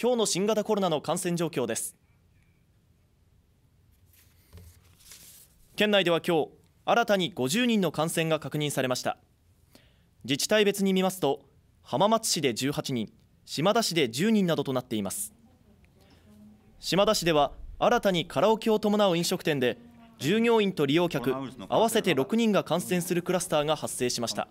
今日の新型コロナの感染状況です県内では今日新たに50人の感染が確認されました自治体別に見ますと浜松市で18人島田市で10人などとなっています島田市では新たにカラオケを伴う飲食店で従業員と利用客合わせて6人が感染するクラスターが発生しました。